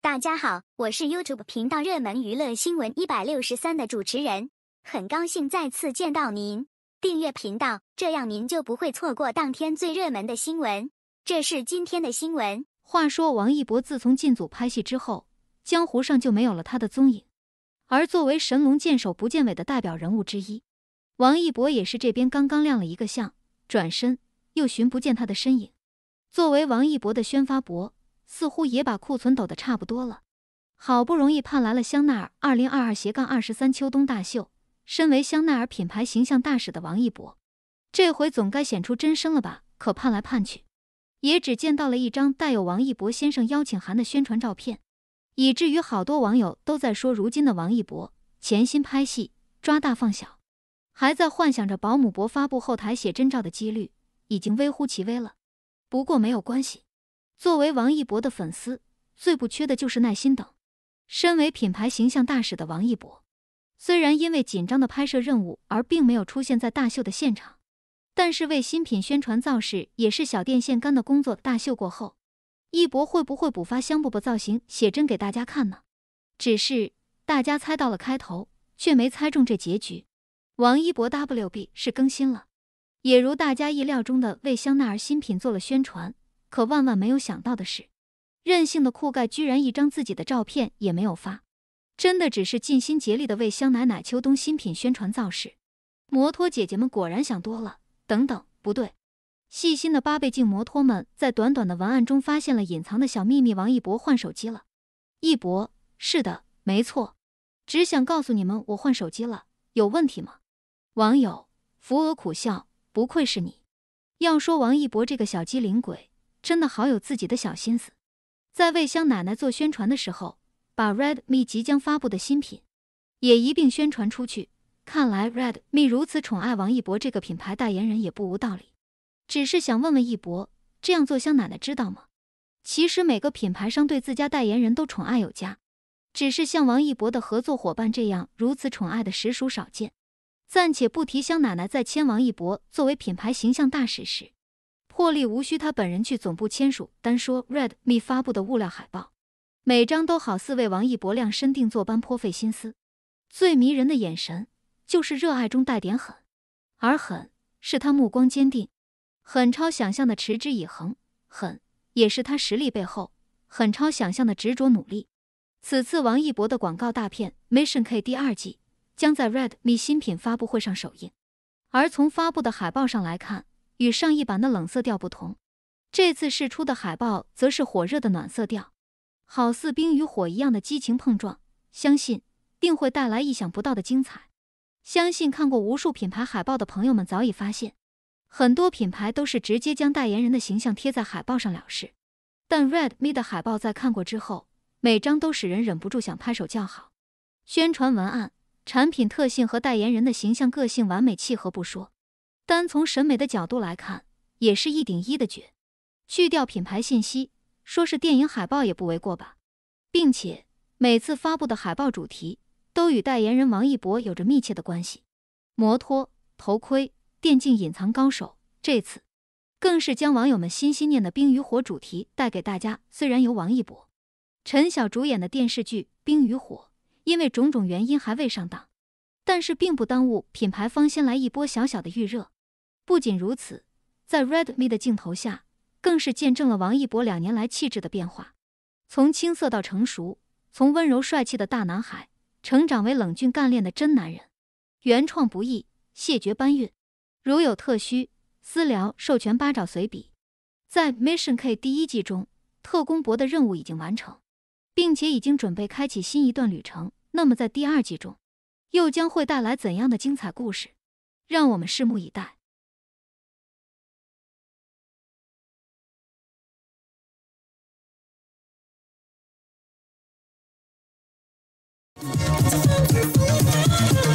大家好，我是 YouTube 频道热门娱乐新闻一百六十三的主持人，很高兴再次见到您。订阅频道，这样您就不会错过当天最热门的新闻。这是今天的新闻。话说，王一博自从进组拍戏之后，江湖上就没有了他的踪影。而作为神龙见首不见尾的代表人物之一，王一博也是这边刚刚亮了一个相，转身又寻不见他的身影。作为王一博的宣发博。似乎也把库存抖得差不多了，好不容易盼来了香奈儿二零二二斜杠二十三秋冬大秀。身为香奈儿品牌形象大使的王一博，这回总该显出真身了吧？可盼来盼去，也只见到了一张带有王一博先生邀请函的宣传照片，以至于好多网友都在说，如今的王一博潜心拍戏，抓大放小，还在幻想着保姆博发布后台写真照的几率已经微乎其微了。不过没有关系。作为王一博的粉丝，最不缺的就是耐心等。身为品牌形象大使的王一博，虽然因为紧张的拍摄任务而并没有出现在大秀的现场，但是为新品宣传造势也是小电线杆的工作。大秀过后，一博会不会补发香饽饽造型写真给大家看呢？只是大家猜到了开头，却没猜中这结局。王一博 W B 是更新了，也如大家意料中的为香奈儿新品做了宣传。可万万没有想到的是，任性的酷盖居然一张自己的照片也没有发，真的只是尽心竭力的为香奶奶秋冬新品宣传造势。摩托姐姐们果然想多了。等等，不对，细心的八倍镜摩托们在短短的文案中发现了隐藏的小秘密：王一博换手机了。一博，是的，没错，只想告诉你们我换手机了，有问题吗？网友，扶额苦笑，不愧是你。要说王一博这个小机灵鬼。真的好有自己的小心思，在为香奶奶做宣传的时候，把 Redmi 即将发布的新品也一并宣传出去。看来 Redmi 如此宠爱王一博这个品牌代言人也不无道理。只是想问问一博，这样做香奶奶知道吗？其实每个品牌商对自家代言人都宠爱有加，只是像王一博的合作伙伴这样如此宠爱的实属少见。暂且不提香奶奶在签王一博作为品牌形象大使时。获利无需他本人去总部签署。单说 Redmi 发布的物料海报，每张都好似为王一博量身定做般颇费心思。最迷人的眼神，就是热爱中带点狠，而狠是他目光坚定，狠超想象的持之以恒，狠也是他实力背后狠超想象的执着努力。此次王一博的广告大片《Mission K》第二季，将在 Redmi 新品发布会上首映。而从发布的海报上来看。与上一版的冷色调不同，这次释出的海报则是火热的暖色调，好似冰与火一样的激情碰撞，相信定会带来意想不到的精彩。相信看过无数品牌海报的朋友们早已发现，很多品牌都是直接将代言人的形象贴在海报上了事。但 Redmi 的海报在看过之后，每张都使人忍不住想拍手叫好。宣传文案、产品特性和代言人的形象个性完美契合不说。单从审美的角度来看，也是一顶一的绝。去掉品牌信息，说是电影海报也不为过吧。并且每次发布的海报主题都与代言人王一博有着密切的关系：摩托、头盔、电竞、隐藏高手。这次更是将网友们心心念的“冰与火”主题带给大家。虽然由王一博、陈晓主演的电视剧《冰与火》因为种种原因还未上档，但是并不耽误品牌方先来一波小小的预热。不仅如此，在 Redmi 的镜头下，更是见证了王一博两年来气质的变化，从青涩到成熟，从温柔帅气的大男孩成长为冷峻干练的真男人。原创不易，谢绝搬运，如有特需私聊授权八爪随笔。在 Mission K 第一季中，特工博的任务已经完成，并且已经准备开启新一段旅程。那么，在第二季中，又将会带来怎样的精彩故事？让我们拭目以待。すごい